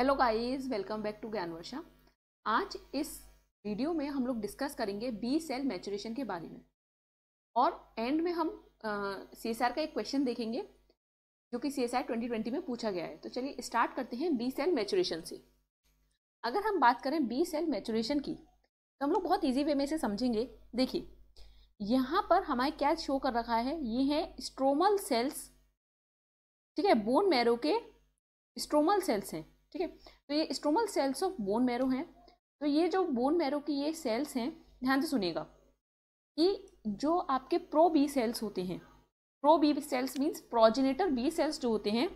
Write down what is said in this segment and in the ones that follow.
hello guys welcome back to Gyan Varsha आज इस video में हम लोग डिस्कस करेंगे बी सेल मैचुरेशन के बारे में और एंड में हम सी एस आर का एक क्वेश्चन देखेंगे जो कि C S R twenty twenty में पूछा गया है तो चलिए स्टार्ट करते हैं बी सेल मैचुरेशन से अगर हम बात करें बी सेल मैचुरेशन की तो हम लोग बहुत ईजी वे में इसे समझेंगे देखिए यहाँ पर हमारे क्या शो कर रखा है ये है स्ट्रोमल सेल्स ठीक है बोन मैरो के स्ट्रोमल सेल्स हैं ठीक है तो ये stromal cells of bone marrow हैं तो ये जो बोन मैरो की ये सेल्स हैं ध्यान से सुनिएगा कि जो आपके प्रो बी सेल्स होते हैं pro B cells means progenitor B cells जो होते हैं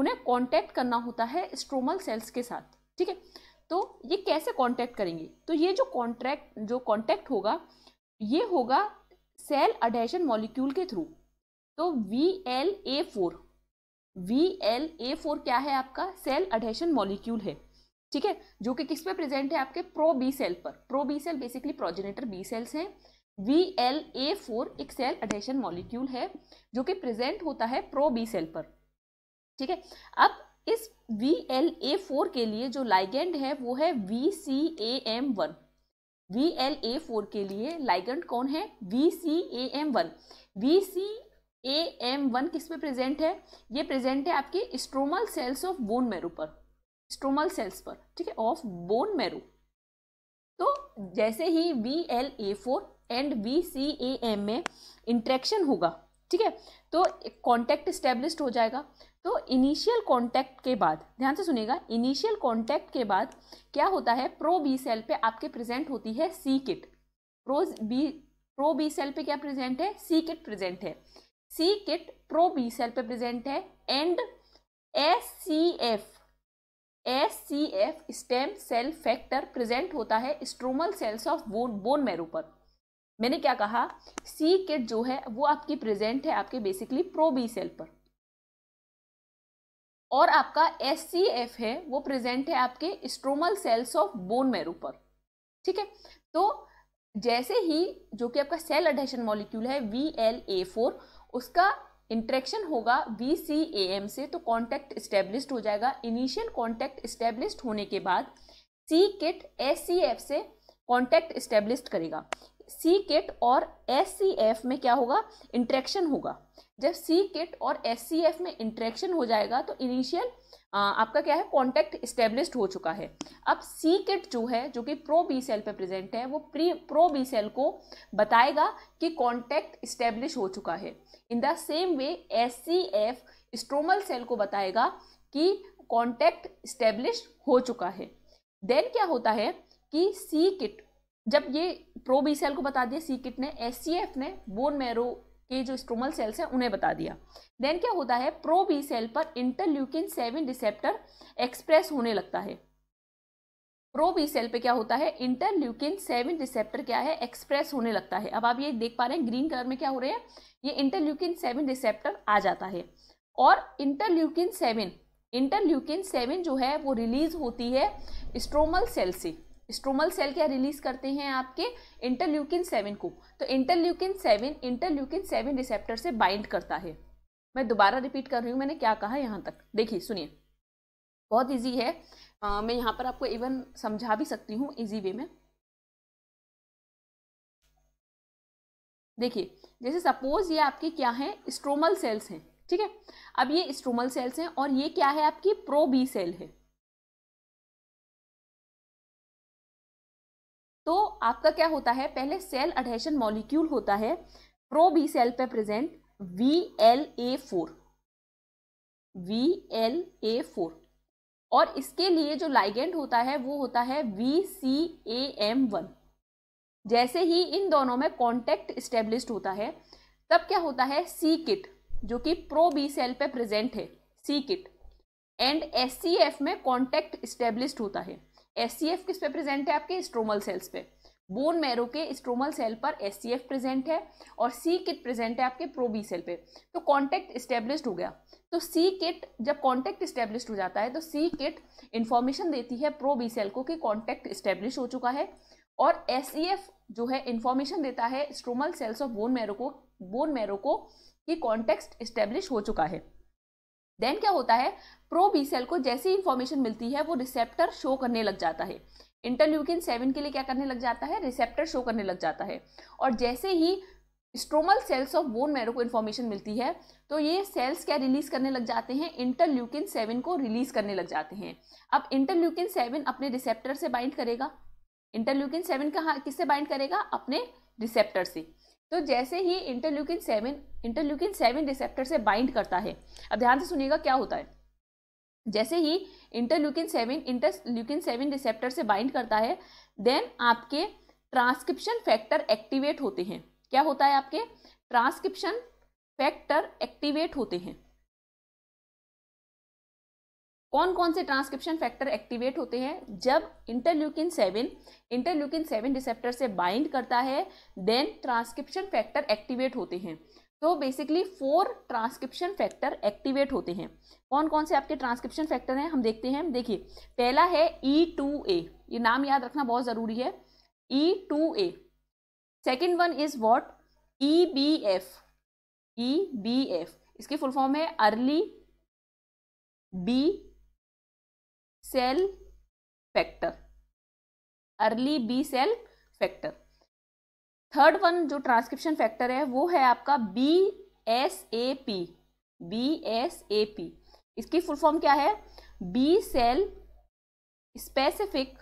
उन्हें कॉन्टैक्ट करना होता है स्ट्रोमल सेल्स के साथ ठीक है तो ये कैसे कॉन्टैक्ट करेंगे तो ये जो कॉन्ट्रैक्ट जो कॉन्टैक्ट होगा ये होगा सेल अडेशन मॉलिक्यूल के थ्रू तो V L A four V L A four क्या है आपका सेल अडेशन मॉलिक्यूल है ठीक है जो कि किस पे प्रेजेंट है आपके प्रो बी सेल पर pro B cell basically progenitor B cells हैं वी एल ए फोर एक सेल अडेशन मॉलिक्यूल है जो कि प्रेजेंट होता है प्रो बी सेल पर ठीक है अब इस वी एल ए फोर के लिए जो लाइगेंड है वो है V C A M one V L A four के लिए लाइगेंड कौन है V C A M one V C A M one किस पे प्रेजेंट है ये प्रेजेंट है आपके stromal cells of bone marrow पर स्ट्रोमल सेल्स पर ठीक है ऑफ बोन मैरो तो जैसे ही V L A four and V C A M में इंट्रैक्शन होगा ठीक है तो कॉन्टैक्ट इस्टेब्लिश हो जाएगा तो इनिशियल कॉन्टैक्ट के बाद ध्यान से सुनेगा इनिशियल कॉन्टैक्ट के बाद क्या होता है प्रो बी सेल पे आपके प्रेजेंट होती है C kit pro B pro B cell पे क्या प्रेजेंट है सी किट प्रेजेंट है C kit pro B cell पे प्रेजेंट है and S C F S C F stem cell factor present होता है stromal cells of bone bone marrow पर मैंने क्या कहा सी किट जो है वो आपकी प्रेजेंट है आपके बेसिकली प्रो बी सेल पर और आपका एस सी एफ है वो प्रेजेंट है आपके stromal cells of bone marrow पर ठीक है तो जैसे ही जो कि आपका सेल अडेशन मॉलिक्यूल है वी एल ए फोर उसका इंट्रैक्शन होगा वी सी ए एम से तो कॉन्टैक्ट इस्टेब्लिश हो जाएगा इनिशियल कॉन्टैक्ट इस्टेब्लिश होने के बाद C kit S C F से कॉन्टैक्ट इस्टेब्लिश करेगा सी किट और एस सी एफ में क्या होगा इंट्रैक्शन होगा जब सी किट और एस सी एफ में इंट्रैक्शन हो जाएगा तो इनिशियल आपका क्या है कॉन्टैक्ट इस्टेब्लिश हो चुका है अब सी किट जो है जो कि प्रो बी सेल पे प्रेजेंट है वो प्री प्रो बी सेल को बताएगा कि कॉन्टैक्ट इस्टेब्लिश हो चुका है in the same way S C F stromal cell को बताएगा कि कॉन्टैक्ट इस्टेब्लिश हो चुका है देन क्या होता है कि सी किट जब ये प्रो बी सेल को बता दिया सी किट ने एस सी एफ ने बोन मैरो ये जो स्ट्रोमल सेल्स हैं उन्हें बता दिया देन क्या होता है प्रो बी सेल पर इंटरल्यूकिन सेवन रिसेप्टर एक्सप्रेस होने लगता है प्रो बी सेल पे क्या होता है इंटरल्यूकिन सेवन रिसेप्टर क्या है एक्सप्रेस होने लगता है अब आप ये देख पा रहे हैं ग्रीन कलर में क्या हो रहे हैं ये इंटरल्यूकिन सेवन रिसेप्टर आ जाता है और इंटरल्यूकिन सेवन इंटरल्यूकिन सेवन जो है वो रिलीज होती है स्ट्रोमल सेल से स्ट्रोमल सेल क्या रिलीज करते हैं आपके इंटरल्यूकिन सेवन को तो interleukin seven interleukin seven receptor से बाइंड करता है मैं दोबारा रिपीट कर रही हूँ मैंने क्या कहा यहाँ तक देखिए सुनिए बहुत ईजी है आ, मैं यहाँ पर आपको इवन समझा भी सकती हूँ इजी वे में देखिए जैसे सपोज ये आपके क्या है स्ट्रोमल सेल्स हैं ठीक है अब ये स्ट्रोमल सेल्स हैं और ये क्या है आपकी प्रो बी सेल है तो आपका क्या होता है पहले सेल अडेशन मॉलिक्यूल होता है प्रो बी सेल पे present V L A four V L A four और इसके लिए जो लाइगेंड होता है वो होता है V C A M one जैसे ही इन दोनों में कॉन्टेक्ट स्टेब्लिश होता है तब क्या होता है सी किट जो कि प्रो बी सेल पे प्रेजेंट है C kit and S C F में कॉन्टेक्ट स्टेब्लिश होता है एस सी एफ किस पे प्रेजेंट है आपके स्ट्रोमल सेल्स पे बोन मैरो के स्ट्रोमल सेल पर एस प्रेजेंट है और सी किट प्रेजेंट है आपके प्रोबी सेल पे तो कॉन्टेक्ट इस्टेब्लिश हो गया तो सी किट जब कॉन्टेक्ट इस्टेब्लिश हो जाता है तो सी किट इन्फॉर्मेशन देती है प्रोबी सेल को कि कॉन्टेक्ट इस्टेब्लिश हो चुका है और एस सी एफ जो है इन्फॉर्मेशन देता है stromal cells of bone marrow को बोन मैरो को कि कॉन्टेक्स्ट इस्टेब्लिश हो चुका है देन क्या होता है प्रो बी सेल को जैसी इंफॉर्मेशन मिलती है वो रिसेप्टर शो करने लग जाता है इंटरल्यूकिन सेवन के लिए क्या करने लग जाता है रिसेप्टर शो करने लग जाता है और जैसे ही stromal cells of bone marrow को इन्फॉर्मेशन मिलती है तो ये सेल्स क्या रिलीज करने लग जाते हैं इंटरल्यूकिन सेवन को रिलीज करने लग जाते हैं अब इंटरल्यूकिन सेवन अपने रिसेप्टर से बाइंड करेगा इंटरल्यूकिन सेवन कहाँ किससे बाइंड करेगा अपने रिसेप्टर से तो जैसे ही interleukin seven interleukin seven receptor से बाइंड करता है अब ध्यान से सुनिएगा क्या होता है जैसे ही interleukin seven interleukin seven receptor से बाइंड करता है देन आपके ट्रांसक्रिप्शन फैक्टर एक्टिवेट होते हैं क्या होता है आपके ट्रांसक्रिप्शन फैक्टर एक्टिवेट होते हैं कौन कौन से ट्रांसक्रिप्शन फैक्टर एक्टिवेट होते हैं जब interleukin seven interleukin seven receptor से बाइंड करता है देन ट्रांसक्रिप्शन फैक्टर एक्टिवेट होते हैं तो basically four transcription factor activate होते हैं कौन कौन से आपके ट्रांसक्रिप्शन फैक्टर हैं हम देखते हैं देखिए पहला है ई टू ए ये नाम याद रखना बहुत ज़रूरी है E two A second one is what E B F E B F इसकी फुल फॉर्म है early B cell factor early B cell factor third one जो ट्रांसक्रिप्शन फैक्टर है वो है आपका B S A P B S A P इसकी full form क्या है B cell specific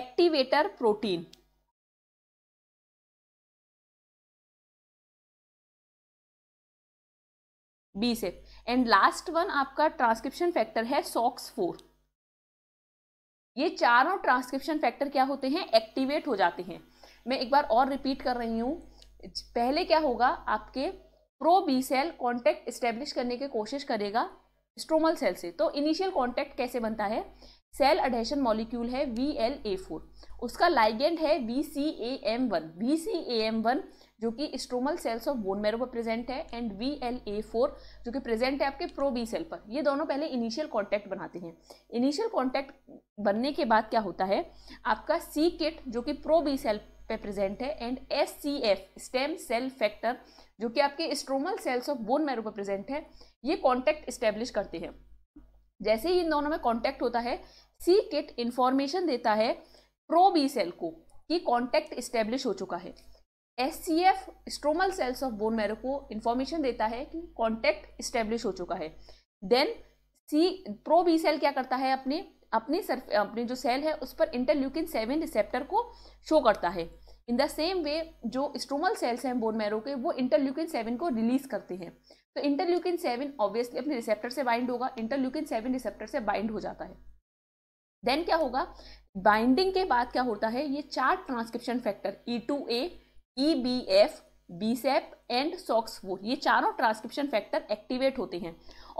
activator protein B से एंड लास्ट वन आपका ट्रांसक्रिप्शन फैक्टर है सॉक्स फोर ये चारों ट्रांसक्रिप्शन फैक्टर क्या होते हैं एक्टिवेट हो जाते हैं मैं एक बार और रिपीट कर रही हूँ पहले क्या होगा आपके pro B cell contact establish करने की कोशिश करेगा स्ट्रोमल सेल से तो इनिशियल कॉन्टैक्ट कैसे बनता है सेल अडेशन मॉलिक्यूल है वी एल ए फोर उसका लाइगेंड है V C A M one V C A M one जो कि stromal cells of bone marrow पर प्रेजेंट है and V L A four जो कि प्रेजेंट है आपके प्रो बी सेल पर ये दोनों पहले इनिशियल कॉन्टैक्ट बनाते हैं इनिशियल कॉन्टैक्ट बनने के बाद क्या होता है आपका सी किट जो कि प्रो बी सेल पे प्रेजेंट है and S C F stem cell factor जो कि आपके stromal cells of bone marrow पर प्रेजेंट है ये कॉन्टैक्ट इस्टेब्लिश करते हैं जैसे ही इन दोनों में कॉन्टैक्ट होता है सी किट इन्फॉर्मेशन देता है प्रो बी सेल को कि कॉन्टैक्ट इस्टेब्लिश हो चुका है S C F stromal cells of bone marrow को इन्फॉर्मेशन देता है कि कॉन्टैक्ट इस्टेब्लिश हो चुका है then see pro B cell क्या करता है अपने अपने सर अपने जो सेल है उस पर इंटरल्यूकिन सेवन रिसेप्टर को शो करता है इन द सेम वे जो स्ट्रोमल सेल्स हैं बोन मैरो के वो इंटरल्यूकिन सेवन को रिलीज करते हैं तो इंटरल्यूकिन सेवन ऑब्वियसली अपने रिसेप्टर से बाइंड होगा इंटरल्यूकिन सेवन रिसेप्टर से बाइंड हो जाता है देन क्या होगा बाइंडिंग के बाद क्या होता है ये चार transcription factor E two A E B F BSAP and Sox वो ये चारों ट्रांसक्रिप्शन फैक्टर एक्टिवेट होते हैं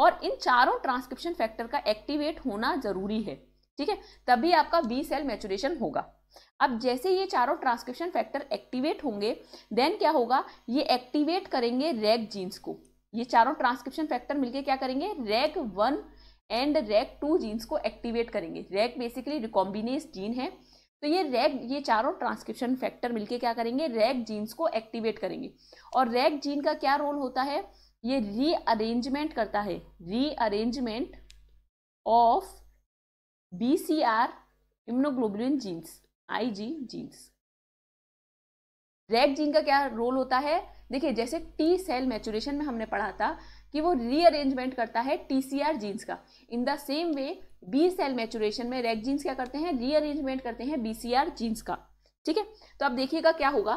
और इन चारों ट्रांसक्रिप्शन फैक्टर का एक्टिवेट होना जरूरी है ठीक है तभी आपका बी सेल मैचुरेशन होगा अब जैसे ये चारों ट्रांसक्रिप्शन फैक्टर एक्टिवेट होंगे देन क्या होगा ये एक्टिवेट करेंगे रेग जीन्स को ये चारों ट्रांसक्रिप्शन फैक्टर मिलके क्या करेंगे RAG one and RAG two genes को एक्टिवेट करेंगे रेग बेसिकली रिकॉम्बिनेस जीन है तो ये रैग ये चारों ट्रांसक्रिप्शन फैक्टर मिलके क्या करेंगे रैग जीन्स को एक्टिवेट करेंगे और रैग जीन का क्या रोल होता है ये रीअरेंजमेंट करता है rearrangement of B C R immunoglobulin genes I G genes RAG gene का क्या रोल होता है देखिए जैसे टी सेल मैचुरेशन में हमने पढ़ा था कि वो रीअरेंजमेंट करता है टीसीआर जीन्स का in the same way B cell maturation में रेग जीन्स क्या करते हैं रीअरेंजमेंट करते हैं बीसीआर जीन्स का ठीक है तो अब देखिएगा क्या होगा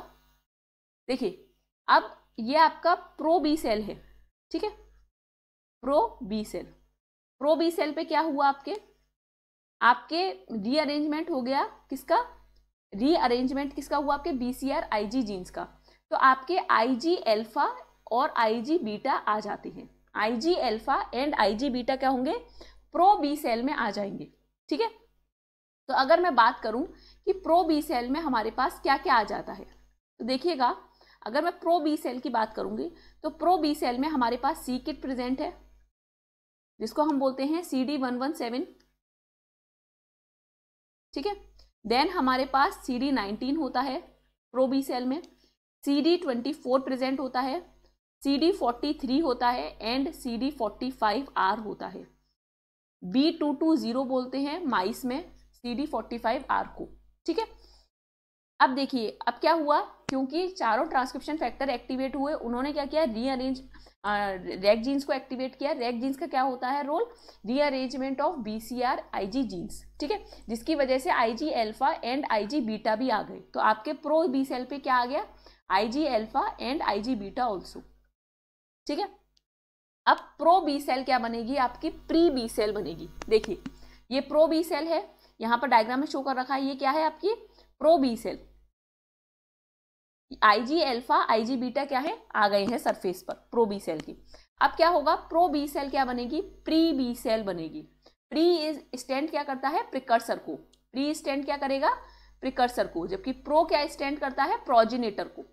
देखिए अब ये आपका प्रो बी सेल है ठीक है pro B cell pro B cell पे क्या हुआ आपके आपके रीअरेंजमेंट हो गया किसका रीअरेंजमेंट किसका हुआ आपके B C R I G genes का तो आपके आई जी एल्फा और आईजी बीटा आ जाते हैं IG alpha and IG beta क्या होंगे प्रो बी सेल में आ जाएंगे ठीक है तो अगर मैं बात करूं कि प्रो बी सेल में हमारे पास क्या क्या आ जाता है तो देखिएगा अगर मैं प्रो बी सेल की बात करूंगी तो प्रो बी सेल में हमारे पास सी किट प्रेजेंट है जिसको हम बोलते हैं C D one one seven ठीक है देन हमारे पास सी डी नाइनटीन होता है प्रो बी सेल में C D twenty four present होता है सी डी फोर्टी थ्री होता है and C D forty five R होता है बी टू टू जीरो बोलते हैं माइस में C D forty five R को ठीक है अब देखिए अब क्या हुआ क्योंकि चारों ट्रांसक्रिप्शन फैक्टर एक्टिवेट हुए उन्होंने क्या किया रीअरेंज रेग जीन्स को एक्टिवेट किया रेग जीन्स का क्या होता है role rearrangement of B C R I G genes ठीक है जिसकी वजह से I G alpha and I G beta भी आ गए तो आपके प्रो बी सेल पे क्या आ गया I G alpha and I G beta also ठीक है अब प्रो बी सेल क्या बनेगी आपकी प्री बी सेल बनेगी देखिए ये प्रो बी सेल है यहां पर डायग्राम में शो कर रखा है ये क्या है आपकी pro B cell IG alpha IG beta क्या है आ गए हैं सरफेस पर प्रो बी सेल की अब क्या होगा प्रो बी सेल क्या बनेगी प्री बी सेल बनेगी प्री स्टैंड क्या करता है प्रिकर्सर को प्री स्टैंड क्या करेगा प्रिकर्सर को जबकि प्रो क्या स्टैंड करता है प्रोजिनेटर को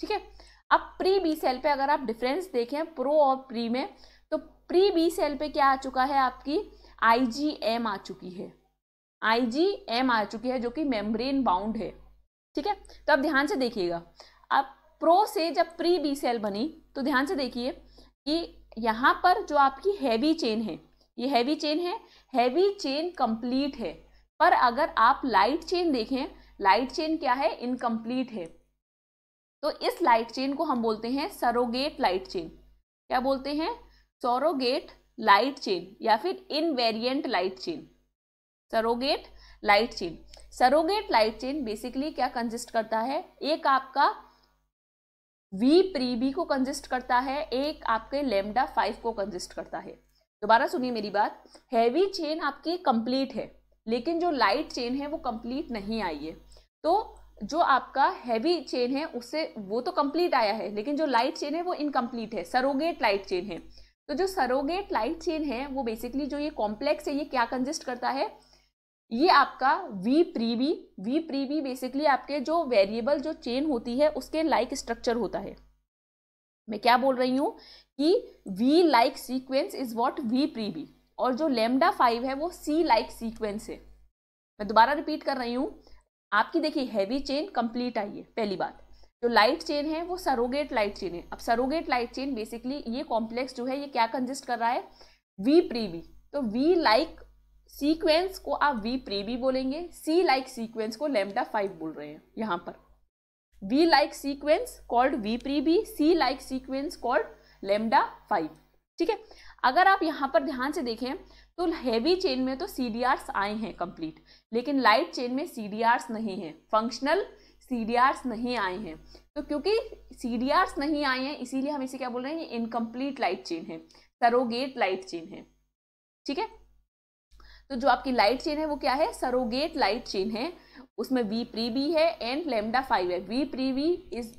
ठीक है अब प्री बी सेल पे अगर आप डिफरेंस देखें प्रो और प्री में तो प्री बी सेल पे क्या आ चुका है आपकी आई जी एम आ चुकी है आई जी एम आ चुकी है जो कि मेम्ब्रेन बाउंड है ठीक है तो आप ध्यान से देखिएगा अब प्रो से जब प्री बी सेल बनी तो ध्यान से देखिए कि यहाँ पर जो आपकी हैवी चेन है ये हैवी चेन है हैवी चेन कंप्लीट है पर अगर आप लाइट चेन देखें लाइट चेन क्या है इनकम्प्लीट है तो इस लाइट चेन को हम बोलते हैं सरोगेट लाइट चेन क्या बोलते हैं सरोगेट लाइट चेन या फिर invariant light chain surrogate light chain surrogate light chain basically क्या कंजिस्ट करता है एक आपका वी प्री बी को कंजिस्ट करता है एक आपके लेमडा फाइव को कंजिस्ट करता है दोबारा सुनिए मेरी बात हैवी चेन आपकी कंप्लीट है लेकिन जो लाइट चेन है वो कंप्लीट नहीं आई है तो जो आपका हैवी चेन है उससे वो तो कंप्लीट आया है लेकिन जो लाइट चेन है वो इनकम्प्लीट है सरोगेट लाइट चेन है तो जो सरोगेट लाइट चेन है वो बेसिकली जो ये कॉम्प्लेक्स है ये क्या कंजिस्ट करता है ये आपका V pre V V pre V basically आपके जो वेरिएबल जो चेन होती है उसके लाइक like स्ट्रक्चर होता है मैं क्या बोल रही हूँ कि V like sequence is what V pre V और जो लेमडा फाइव है वो सी लाइक सीक्वेंस है मैं दोबारा रिपीट कर रही हूँ आपकी देखिए हैवी चेन कंप्लीट आई है पहली बात जो लाइट चेन है वो सरोगेट लाइट चेन है अब सरोगेट लाइट चेन बेसिकली ये कॉम्प्लेक्स जो है ये क्या कंजिस्ट कर रहा है वी प्रीवी तो वी लाइक सीक्वेंस को आप वी प्रीवी बोलेंगे सी लाइक सीक्वेंस को लेमडा फाइव बोल रहे हैं यहाँ पर V like sequence called V pre V C like sequence called lambda five ठीक है अगर आप यहाँ पर ध्यान से देखें तो हैवी चेन में तो सी आए हैं कंप्लीट लेकिन लाइट चेन में सी नहीं हैं फंक्शनल सी नहीं आए हैं तो क्योंकि सी नहीं आए हैं इसीलिए हम इसे क्या बोल रहे हैं ये इनकम्प्लीट लाइट चेन है सरोगेट लाइट चेन है ठीक है तो जो आपकी लाइट चेन है वो क्या है सरोगेट लाइट चेन है उसमें वी प्री वी है एंड लेमडा फाइव है V pre V is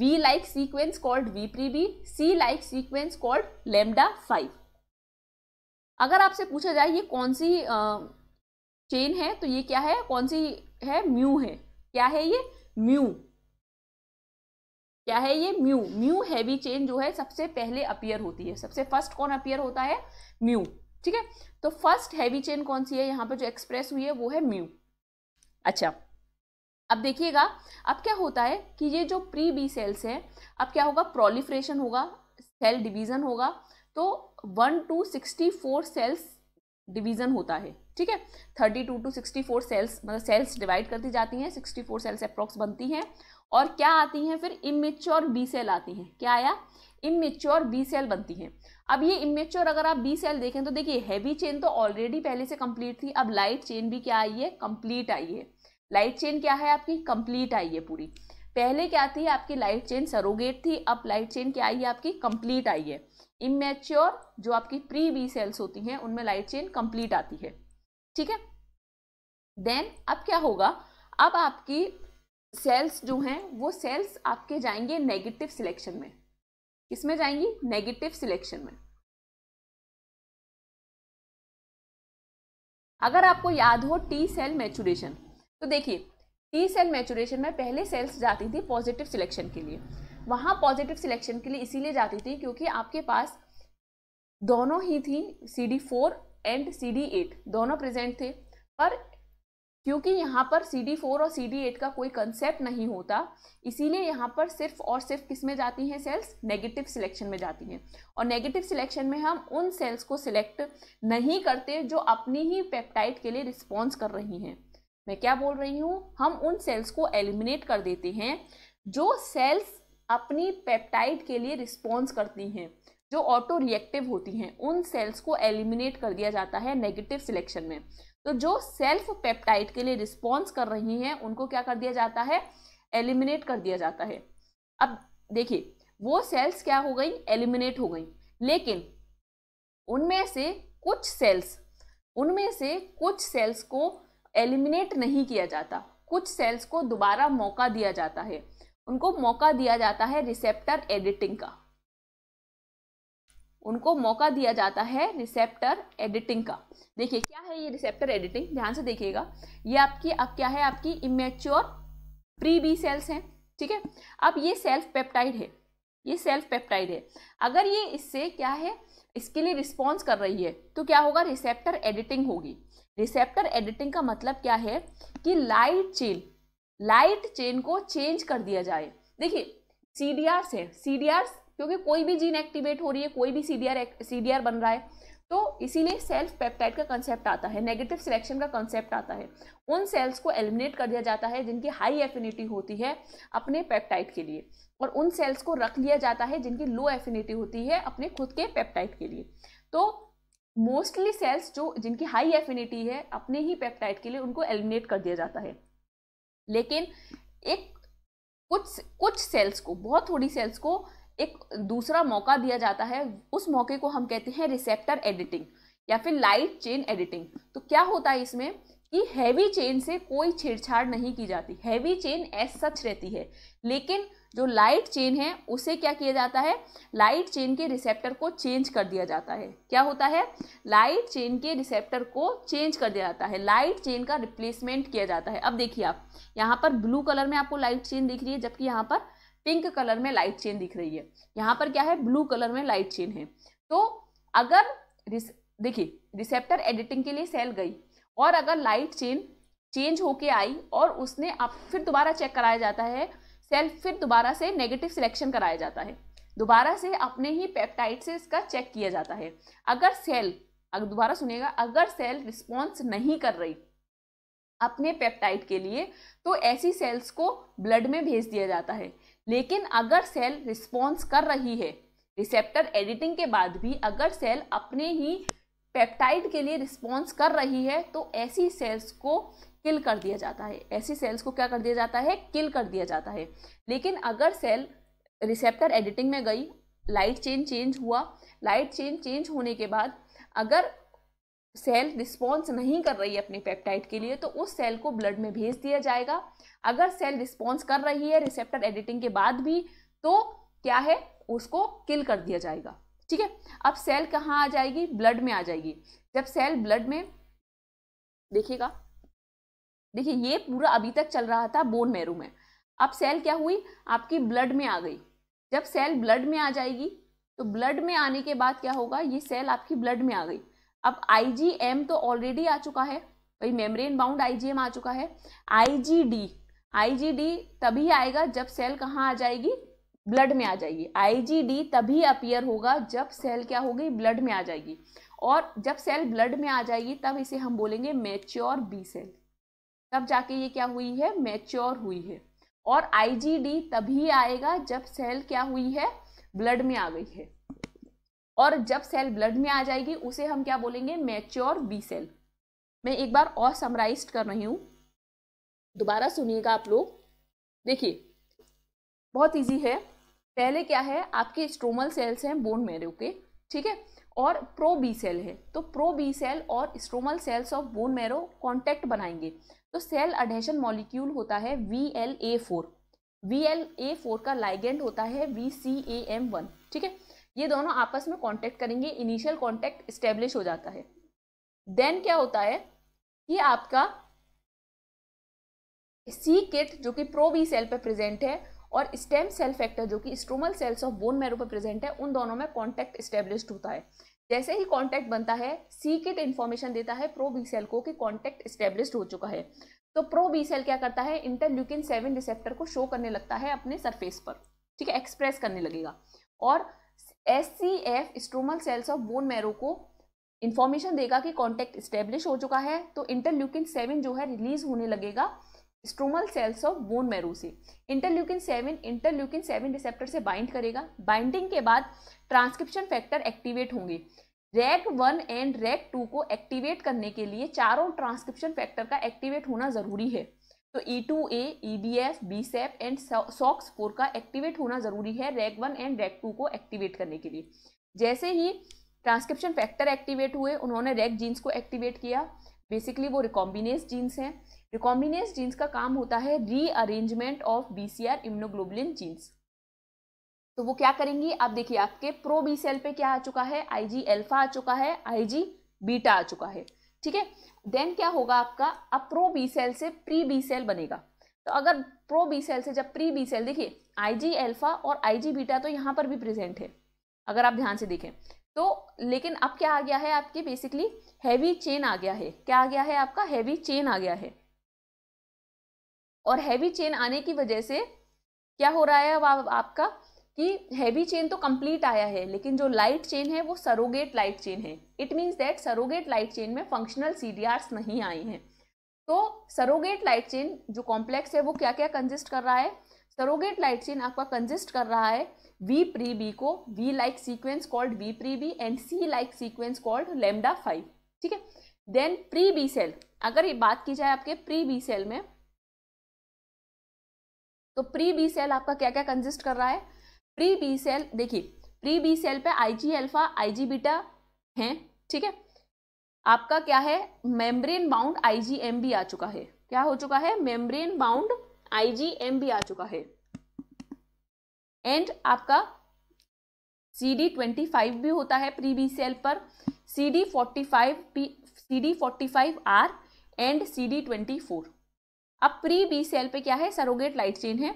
V like sequence called V pre V C like sequence called lambda five अगर आपसे पूछा जाए ये कौन सी चेन है तो ये क्या है कौन सी है म्यू है क्या है ये म्यू क्या है ये म्यू म्यू हैवी चेन जो है सबसे पहले अपियर होती है सबसे फर्स्ट कौन अपियर होता है म्यू ठीक है तो फर्स्ट हैवी चेन कौन सी है यहाँ पर जो एक्सप्रेस हुई है वो है म्यू अच्छा अब देखिएगा अब क्या होता है कि ये जो प्री बी सेल्स हैं अब क्या होगा प्रोलिफ्रेशन होगा सेल डिवीजन होगा तो one two sixty four cells division होता है ठीक है thirty two two sixty four cells मतलब सेल्स डिवाइड करती जाती हैं सिक्सटी फोर सेल्स अप्रॉक्स बनती हैं और क्या आती हैं फिर इमेच्योर बी सेल आती हैं क्या आया इमेच्योर बी सेल बनती हैं अब ये इमेच्योर अगर आप बी सेल देखें तो देखिए हैवी चेन तो ऑलरेडी पहले से कंप्लीट थी अब लाइट चेन भी क्या आई है कंप्लीट आई है लाइट चेन क्या है आपकी कंप्लीट आई है पूरी पहले क्या थी आपकी लाइट चेन सरोगेट थी अब लाइट चेन क्या आई है आपकी कंप्लीट आई है इमेच्योर जो आपकी प्री बी सेल्स होती हैं उनमें लाइट चेन कंप्लीट आती है ठीक है देन अब क्या होगा अब आपकी सेल्स जो हैं वो सेल्स आपके जाएंगे नेगेटिव सिलेक्शन में किसमें जाएंगी नेगेटिव सिलेक्शन में अगर आपको याद हो टी सेल मैचुरेशन तो देखिए टी सेल मैचुरेशन में पहले सेल्स जाती थी पॉजिटिव सिलेक्शन के लिए वहाँ पॉजिटिव सिलेक्शन के लिए इसीलिए जाती थी क्योंकि आपके पास दोनों ही थी C D four and C D eight दोनों प्रेजेंट थे पर क्योंकि यहाँ पर सी डी फोर और सी डी एट का कोई कंसेप्ट नहीं होता इसीलिए यहाँ पर सिर्फ और सिर्फ किस में जाती हैं सेल्स नेगेटिव सिलेक्शन में जाती हैं और नेगेटिव सिलेक्शन में हम उन सेल्स को सिलेक्ट नहीं करते जो अपनी ही पेप्टाइड के लिए रिस्पॉन्स कर रही हैं मैं क्या बोल रही हूँ हम उन सेल्स को एलिमिनेट कर देते हैं जो सेल्स अपनी पेप्टाइड के लिए रिस्पॉन्स करती हैं जो ऑटो रिएक्टिव होती हैं उन सेल्स को एलिमिनेट कर दिया जाता है नेगेटिव सिलेक्शन में तो जो सेल्फ पेप्टाइड के लिए रिस्पॉन्स कर रही हैं उनको क्या कर दिया जाता है एलिमिनेट कर दिया जाता है अब देखिए वो सेल्स क्या हो गई एलिमिनेट हो गई लेकिन उनमें से कुछ सेल्स उनमें से कुछ सेल्स को एलिमिनेट नहीं किया जाता कुछ सेल्स को दोबारा मौका दिया जाता है उनको मौका दिया जाता है रिसेप्टर एडिटिंग का उनको मौका दिया जाता है रिसेप्टर एडिटिंग का देखिए क्या है ये रिसेप्टर एडिटिंग ध्यान से देखिएगा ये आपकी अब क्या है आपकी इमेच्योर प्री बी सेल्स हैं ठीक है अब ये सेल्फ पेप्टाइड है ये सेल्फ पेप्टाइड है अगर ये इससे क्या है इसके लिए रिस्पॉन्स कर रही है तो क्या होगा रिसेप्टर एडिटिंग होगी रिसेप्टर एडिटिंग का मतलब क्या है कि लाइट चेन लाइट चेन को चेंज कर दिया जाए देखिए सी डी आर्स है सी डी आर्स क्योंकि कोई भी जीन एक्टिवेट हो रही है कोई भी C D R C D R बन रहा है तो इसीलिए सेल्फ पेप्टाइड का कंसेप्ट आता है नेगेटिव सिलेक्शन का कंसेप्ट आता है उन सेल्स को एलिमिनेट कर दिया जाता है जिनकी हाई एफिनिटी होती है अपने पेप्टाइड के लिए और उन सेल्स को रख लिया जाता है जिनकी लो एफिनिटी होती है अपने खुद के पेप्टाइड के लिए तो मोस्टली सेल्स जो जिनकी हाई एफिनिटी है अपने ही पेप्टाइड के लिए उनको एलिमिनेट कर दिया जाता है लेकिन एक कुछ कुछ सेल्स को बहुत थोड़ी सेल्स को एक दूसरा मौका दिया जाता है उस मौके को हम कहते हैं रिसेप्टर एडिटिंग या फिर लाइट चेन एडिटिंग तो क्या होता है इसमें कि हैवी चेन से कोई छेड़छाड़ नहीं की जाती हैवी चेन एस सच रहती है लेकिन जो लाइट चेन है उसे क्या किया जाता है लाइट चेन के रिसेप्टर को चेंज कर दिया जाता है क्या होता है लाइट चेन के रिसेप्टर को चेंज कर दिया जाता है लाइट चेन का रिप्लेसमेंट किया जाता है अब देखिए आप यहाँ पर ब्लू कलर में आपको लाइट चेन दिख रही है जबकि यहाँ पर पिंक कलर में लाइट चेन दिख रही है यहाँ पर क्या है ब्लू कलर में लाइट चेन है तो अगर रिस देखिए रिसेप्टर एडिटिंग के लिए सेल गई और अगर लाइट चेन चेंज होके आई और उसने आप फिर दोबारा चेक कराया जाता है सेल फिर दोबारा से नेगेटिव सिलेक्शन कराया जाता है दोबारा से अपने ही पेप्टाइड से इसका चेक किया जाता है अगर सेल अगर दोबारा सुनेगा अगर सेल रिस्पॉन्स नहीं कर रही अपने पेप्टाइड के लिए तो ऐसी सेल्स को ब्लड में भेज दिया जाता है लेकिन अगर सेल रिस्पॉन्स कर रही है रिसेप्टर एडिटिंग के बाद भी अगर सेल अपने ही पेप्टाइड के लिए रिस्पॉन्स कर रही है तो ऐसी सेल्स को किल कर दिया जाता है ऐसी सेल्स को क्या कर दिया जाता है किल कर दिया जाता है लेकिन अगर सेल रिसेप्टर एडिटिंग में गई लाइट चेन चेंज हुआ लाइट चेन चेंज होने के बाद अगर सेल रिस्पॉन्स नहीं कर रही है अपने पेप्टाइड के लिए तो उस सेल को ब्लड में भेज दिया जाएगा अगर सेल रिस्पॉन्स कर रही है रिसेप्टर एडिटिंग के बाद भी तो क्या है उसको किल कर दिया जाएगा ठीक है अब सेल कहाँ आ जाएगी ब्लड में आ जाएगी जब सेल ब्लड में देखिएगा देखिए ये पूरा अभी तक चल रहा था बोन मैरू में अब सेल क्या हुई आपकी ब्लड में आ गई जब सेल ब्लड में आ जाएगी तो ब्लड में आने के बाद क्या होगा ये सेल आपकी ब्लड में आ गई अब आईजीएम तो ऑलरेडी आ चुका है भाई मेम्ब्रेन बाउंड आईजीएम आ चुका है आईजीडी आईजीडी तभी आएगा जब सेल कहाँ आ जाएगी ब्लड में आ जाएगी आईजीडी तभी अपियर होगा जब सेल क्या होगी ब्लड में आ जाएगी और जब सेल ब्लड में आ जाएगी तब इसे हम बोलेंगे मैच्योर बी सेल तब जाके ये क्या हुई है मैच्योर हुई है और आईजीडी तभी आएगा जब सेल क्या हुई है ब्लड में आ गई है और जब सेल ब्लड में आ जाएगी उसे हम क्या बोलेंगे मैच्योर बी सेल मैं एक बार और समराइज कर रही हूँ दोबारा सुनिएगा आप लोग देखिए बहुत इजी है पहले क्या है आपके स्ट्रोमल सेल्स हैं बोन मेरो के ठीक है और प्रो बी सेल है तो प्रो बी सेल और stromal cells of bone marrow contact बनाएंगे तो सेल अडेशन मॉलिक्यूल होता है V L A four V L A four का लाइगेंड होता है V C A M one ठीक है ये दोनों आपस में कॉन्टैक्ट करेंगे इनिशियल कॉन्टैक्ट इस्टेब्लिश हो जाता है देन क्या होता है कि आपका सी किट जो कि प्रो बी सेल पर प्रेजेंट है और स्टेम सेल फैक्टर जो कि stromal cells of bone marrow पर प्रेजेंट है उन दोनों में कॉन्टैक्ट स्टेब्लिश होता है जैसे ही कॉन्टैक्ट बनता है सी किट इन्फॉर्मेशन देता है प्रो बी सेल को कि कॉन्टैक्ट स्टेब्लिश हो चुका है तो प्रो बी सेल क्या करता है इंटरल्यूकिन सेवन रिसेप्टर को शो करने लगता है अपने सरफेस पर ठीक है एक्सप्रेस करने लगेगा और S C F stromal cells of bone marrow को इन्फॉर्मेशन देगा कि कॉन्टैक्ट स्टेब्लिश हो चुका है तो इंटरल्यूकिन सेवन जो है रिलीज होने लगेगा stromal cells of bone marrow से interleukin seven interleukin seven receptor से बाइंड करेगा बाइंडिंग के बाद ट्रांसक्रिप्शन फैक्टर एक्टिवेट होंगे RAG one and RAG two को एक्टिवेट करने के लिए चारों ट्रांसक्रिप्शन फैक्टर का एक्टिवेट होना ज़रूरी है तो E two A E D F BSAP and Sox four का एक्टिवेट होना ज़रूरी है RAG one and RAG two को एक्टिवेट करने के लिए जैसे ही ट्रांसक्रिप्शन फैक्टर एक्टिवेट हुए उन्होंने रैक जीन्स को एक्टिवेट किया बेसिकली वो रिकॉम्बिनेस जीन्स हैं रिकॉम्बिनेस जीन्स का काम होता है rearrangement of B C R genes तो वो क्या करेंगी आप देखिए आपके प्रो बी सेल पे क्या आ चुका है आई जी एल्फा आ चुका है आई जी बीटा आ चुका है ठीक है देन क्या होगा आपका अब प्रो बी सेल से प्री बी सेल बनेगा तो अगर प्रो बी सेल से जब प्री बी सेल देखिए आई जी एल्फा और आई जी बीटा तो यहाँ पर भी प्रेजेंट है अगर आप ध्यान से देखें तो लेकिन अब क्या आ गया है आपके बेसिकली हैवी चेन आ गया है क्या आ गया है आपका हैवी चेन आ गया है और हैवी चेन आने की वजह से क्या हो रहा है अब आप, आपका कि हैवी चेन तो कंप्लीट आया है लेकिन जो लाइट चेन है वो सरोगेट लाइट चेन है it means that surrogate light chain में फंक्शनल सी नहीं आए हैं तो सरोगेट लाइट चेन जो कॉम्प्लेक्स है वो क्या क्या कंजिस्ट कर रहा है सरोगेट लाइट चेन आपका कंजिस्ट कर रहा है वी प्री बी को V like sequence called V pre B and C like sequence called lambda five ठीक है देन प्री बी सेल अगर ये बात की जाए आपके प्री बी सेल में तो प्री बी सेल आपका क्या क्या कंजिस्ट कर रहा है प्री बी सेल देखिए प्री बी सेल पे I G alpha I G beta है ठीक है आपका क्या है membrane bound I G M भी आ चुका है क्या हो चुका है membrane bound I G M भी आ चुका है एंड आपका सी डी ट्वेंटी फाइव भी होता है प्री बी सेल पर C D forty five P C D forty five R and C D twenty four अब प्री बी सेल पे क्या है सरोगेट लाइट चेन है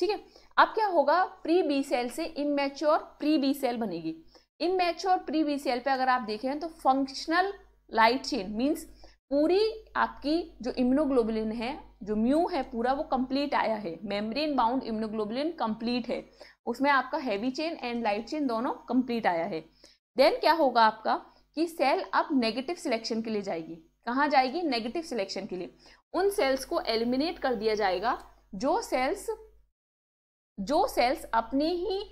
ठीक है अब क्या होगा प्री बी सेल से इमेच्योर प्री बी सेल बनेगी इमेच्योर प्री बी सेल पे अगर आप देखें तो फंक्शनल लाइट चेन मीन्स पूरी आपकी जो इम्यूनोग्लोबुलिन है जो म्यू है पूरा वो कंप्लीट आया है मेम्ब्रेन बाउंड इम्यूनोग्लोबुलिन कंप्लीट है उसमें आपका heavy chain and light chain दोनों कंप्लीट आया है देन क्या होगा आपका कि सेल अब नेगेटिव सिलेक्शन के लिए जाएगी कहाँ जाएगी नेगेटिव सिलेक्शन के लिए उन सेल्स को एलिमिनेट कर दिया जाएगा जो सेल्स जो सेल्स अपने ही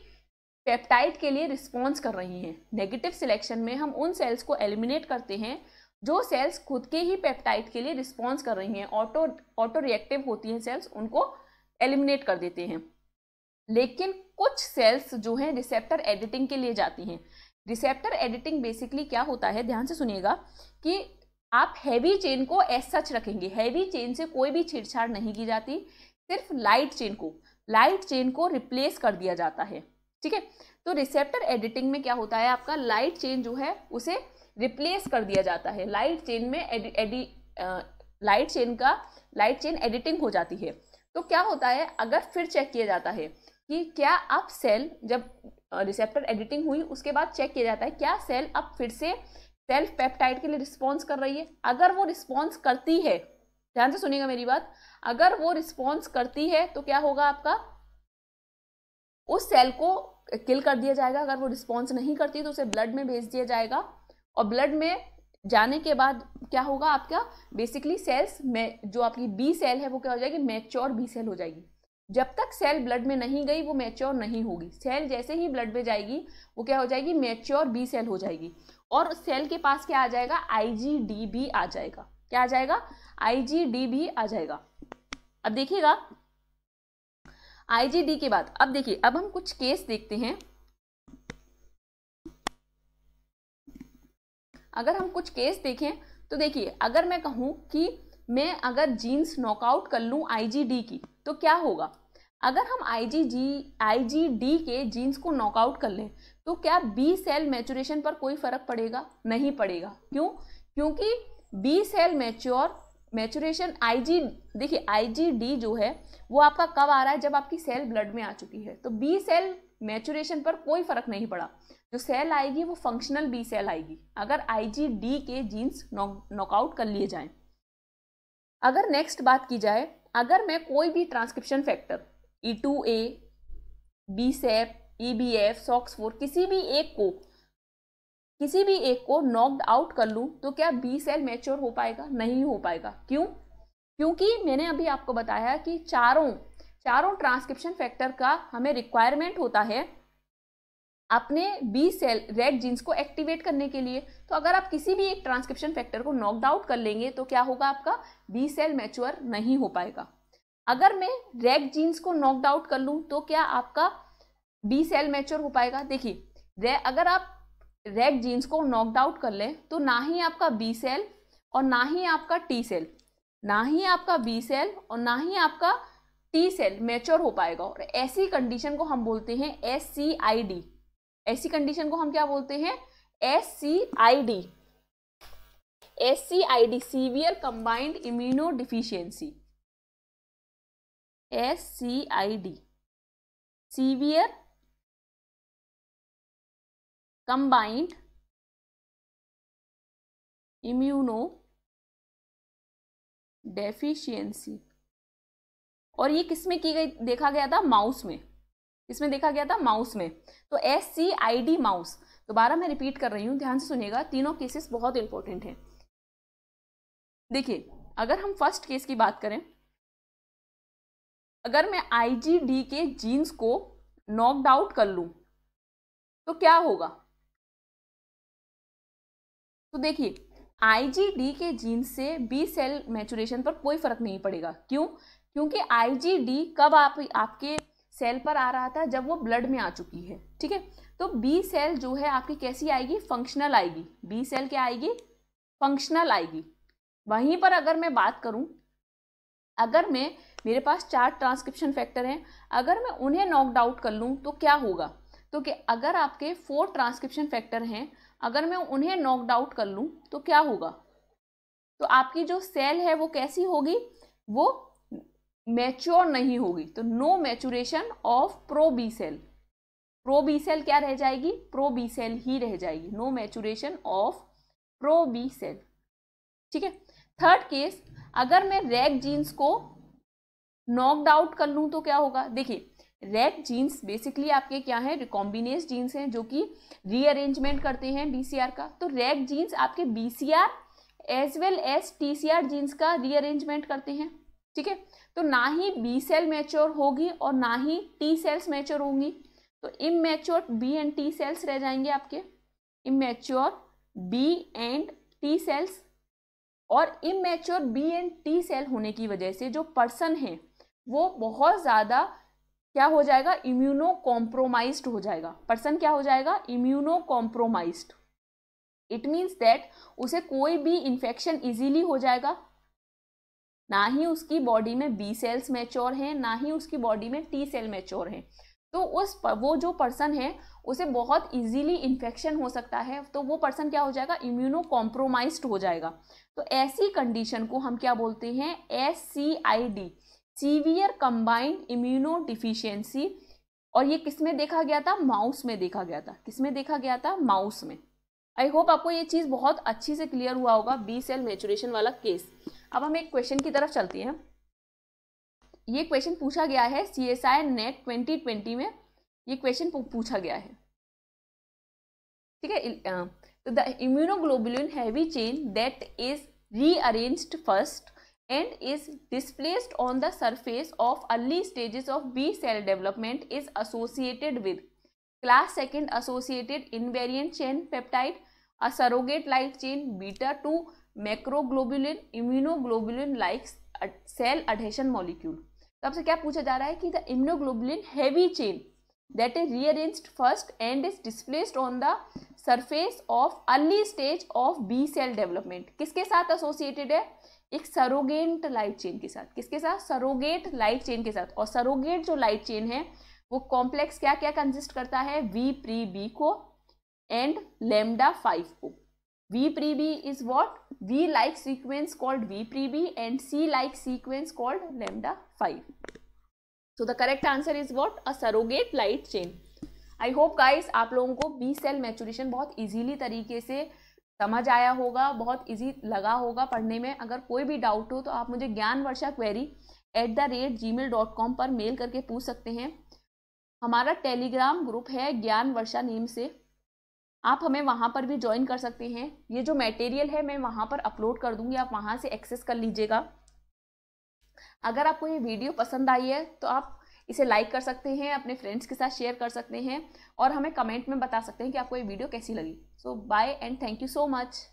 पेप्टाइड के लिए रिस्पॉन्स कर रही हैं नेगेटिव सिलेक्शन में हम उन सेल्स को एलिमिनेट करते हैं जो सेल्स खुद के ही पेप्टाइड के लिए रिस्पॉन्स कर रही हैं ऑटो ऑटो रिएक्टिव होती हैं सेल्स उनको एलिमिनेट कर देते हैं लेकिन कुछ सेल्स जो हैं रिसेप्टर एडिटिंग के लिए जाती हैं रिसेप्टर एडिटिंग बेसिकली क्या होता है ध्यान से सुनिएगा कि आप हैवी चेन को एस सच रखेंगे हैवी चेन से कोई भी छेड़छाड़ नहीं की जाती सिर्फ लाइट चेन को लाइट चेन को रिप्लेस कर दिया जाता है ठीक है तो रिसेप्टर एडिटिंग में क्या होता है आपका लाइट चेन जो है उसे रिप्लेस कर दिया जाता है लाइट चेन में लाइट चेन का लाइट चेन एडिटिंग हो जाती है तो क्या होता है अगर फिर चेक किया जाता है कि क्या अब सेल जब रिसेप्टर एडिटिंग हुई उसके बाद चेक किया जाता है क्या सेल अब फिर से सेल्फ पेप्टाइड के लिए रिस्पॉन्स कर रही है अगर वो रिस्पॉन्स करती है ध्यान से सुनिएगा मेरी बात अगर वो रिस्पॉन्स करती है तो क्या होगा आपका उस सेल को किल कर दिया जाएगा अगर वो रिस्पॉन्स नहीं करती तो उसे ब्लड में भेज दिया जाएगा और ब्लड में जाने के बाद क्या होगा आपका बेसिकली सेल्स में जो आपकी बी सेल है वो क्या हो जाएगी मैच्योर बी सेल हो जाएगी जब तक सेल ब्लड में नहीं गई वो मैच्योर नहीं होगी सेल जैसे ही ब्लड में जाएगी वो क्या हो जाएगी मैच्योर बी सेल हो जाएगी और सेल के पास क्या आ जाएगा आईजीडीबी आ जाएगा क्या आ जाएगा आईजीडीबी आ जाएगा अब देखिएगा आईजीडी के बाद अब देखिए अब हम कुछ केस देखते हैं अगर हम कुछ केस देखें तो देखिए अगर मैं कहूं कि मैं अगर जीन्स नॉकआउट कर लूं आईजीडी की तो क्या होगा अगर हम आईजीजी आईजीडी के जीन्स को नॉकआउट कर लें तो क्या बी सेल मैचुरेशन पर कोई फर्क पड़ेगा नहीं पड़ेगा क्यों क्योंकि B cell mature maturation IG देखिए आईजीडी जो है वो आपका कब आ रहा है जब आपकी सेल ब्लड में आ चुकी है तो बी सेल मैचुरेशन पर कोई फर्क नहीं पड़ा जो सेल आएगी वो फंक्शनल बी सेल आएगी अगर आईजीडी के जीन्स नॉकआउट कर लिए जाएं अगर नेक्स्ट बात की जाए अगर मैं कोई भी transcription factor E two A B सेप E B F Sox four किसी भी एक को किसी भी एक को नॉकड आउट कर लूँ तो क्या बी सेल मैच्योर हो पाएगा नहीं हो पाएगा क्यों क्योंकि मैंने अभी आपको बताया कि चारों चारों ट्रांसक्रिप्शन फैक्टर का हमें रिक्वायरमेंट होता है अपने बी सेल रेड जीन्स को एक्टिवेट करने के लिए तो अगर आप किसी भी एक ट्रांसक्रिप्शन फैक्टर को नॉकड आउट कर लेंगे तो क्या होगा आपका बी सेल मैच्योर नहीं हो पाएगा अगर मैं रेड जीन्स को नॉकड आउट कर लूँ तो क्या आपका बी सेल मैच्योर हो पाएगा देखिए अगर आप रेग जीन्स को नॉकड आउट कर लें तो ना ही आपका बी सेल और ना ही आपका टी सेल ना ही आपका बी सेल और ना ही आपका टी सेल मैच्योर हो पाएगा और ऐसी कंडीशन को हम बोलते हैं एस सी आई डी ऐसी कंडीशन को हम क्या बोलते हैं S C I D S C I D severe combined immunodeficiency S C I D severe combined immunodeficiency और ये किसमें की गई देखा गया था माउस में किसमें देखा गया था माउस में तो S C I D mouse दोबारा मैं रिपीट कर रही हूँ ध्यान से सुनेगा तीनों केसेस बहुत इंपॉर्टेंट हैं देखिए अगर हम फर्स्ट केस की बात करें अगर मैं आई जी डी के जीन्स को नॉकड आउट कर लूँ तो क्या होगा तो देखिए आईजीडी के जीन से बी सेल मैचुरेशन पर कोई फर्क नहीं पड़ेगा क्यों क्योंकि आईजीडी कब आप आपके सेल पर आ रहा था जब वो ब्लड में आ चुकी है ठीक है तो बी सेल जो है आपकी कैसी आएगी फंक्शनल आएगी बी सेल क्या आएगी फंक्शनल आएगी वहीं पर अगर मैं बात करूं अगर मैं मेरे पास चार ट्रांसक्रिप्शन फैक्टर हैं अगर मैं उन्हें नॉकड आउट कर लूं तो क्या होगा तो कि अगर आपके फोर ट्रांसक्रिप्शन फैक्टर हैं अगर मैं उन्हें नॉकड आउट कर लूँ तो क्या होगा तो आपकी जो सेल है वो कैसी होगी वो मैच्योर नहीं होगी तो no maturation of pro B cell pro B cell क्या रह जाएगी प्रो बी सेल ही रह जाएगी no maturation of pro B cell ठीक है थर्ड केस अगर मैं रैग जीन्स को नॉकड आउट कर लूँ तो क्या होगा देखिए रेड जीन्स बेसिकली आपके क्या है रिकॉम्बिनेस जीन्स हैं जो कि रीअरेंजमेंट करते हैं बीसीआर का तो रेड जीन्स आपके BCR as well as TCR genes का रीअरेंजमेंट करते हैं ठीक है तो ना ही बी सेल मैच्योर होगी और ना ही टी सेल्स मैच्योर होंगी तो immature B and T cells रह जाएंगे आपके immature B and T cells और immature B and T cell होने की वजह से जो पर्सन है वो बहुत ज़्यादा क्या हो जाएगा इम्यूनो कॉम्प्रोमाइज हो जाएगा पर्सन क्या हो जाएगा immunocompromise it means that उसे कोई भी इन्फेक्शन इजीली हो जाएगा ना ही उसकी बॉडी में बी सेल्स मैच्योर हैं ना ही उसकी बॉडी में टी सेल मैच्योर हैं तो उस पर, वो जो पर्सन है उसे बहुत इजीली इन्फेक्शन हो सकता है तो वो पर्सन क्या हो जाएगा इम्यूनो कॉम्प्रोमाइज हो जाएगा तो ऐसी कंडीशन को हम क्या बोलते हैं S C I D severe combined immunodeficiency और ये किस में देखा गया था माउस में देखा गया था किस में देखा गया था माउस में आई होप आपको ये चीज़ बहुत अच्छी से क्लियर हुआ होगा बी सेल मेचुरेशन वाला केस अब हम एक क्वेश्चन की तरफ चलती हैं ये क्वेश्चन पूछा गया है C S I NET twenty twenty में ये क्वेश्चन पूछा गया है ठीक है तो the immunoglobulin heavy chain that is rearranged first and is displaced on the surface of early stages of B cell development is associated with class second associated invariant chain peptide a light chain beta two microglobulin immunoglobulin like cell adhesion molecule तब से क्या पूछा जा रहा है कि the immunoglobulin heavy chain that is rearranged first and is displaced on the surface of early stage of B cell development किसके साथ एसोसिएटेड है एक सरोगेट लाइट चेन के साथ किसके साथ सरोगेट लाइट चेन के साथ और सरोगेट जो लाइट चेन है वो कॉम्प्लेक्स क्या क्या कंजिस्ट करता है वी प्री बी को एंड लेमडा फाइव को V pre B is what we like sequence called V pre B and C like sequence called lambda five so the correct answer is what a surrogate light chain I hope guys आप लोगों को B cell maturation बहुत easily तरीके से समझ आया होगा बहुत इजी लगा होगा पढ़ने में अगर कोई भी डाउट हो तो आप मुझे Gyan Varsha query at the rate Gmail dot com पर मेल करके पूछ सकते हैं हमारा टेलीग्राम ग्रुप है ज्ञान वर्षा नेम से आप हमें वहाँ पर भी ज्वाइन कर सकते हैं ये जो मटेरियल है मैं वहाँ पर अपलोड कर दूँगी आप वहाँ से एक्सेस कर लीजिएगा अगर आपको ये वीडियो पसंद आई है तो आप इसे लाइक कर सकते हैं अपने फ्रेंड्स के साथ शेयर कर सकते हैं और हमें कमेंट में बता सकते हैं कि आपको ये वीडियो कैसी लगी so bye and thank you so much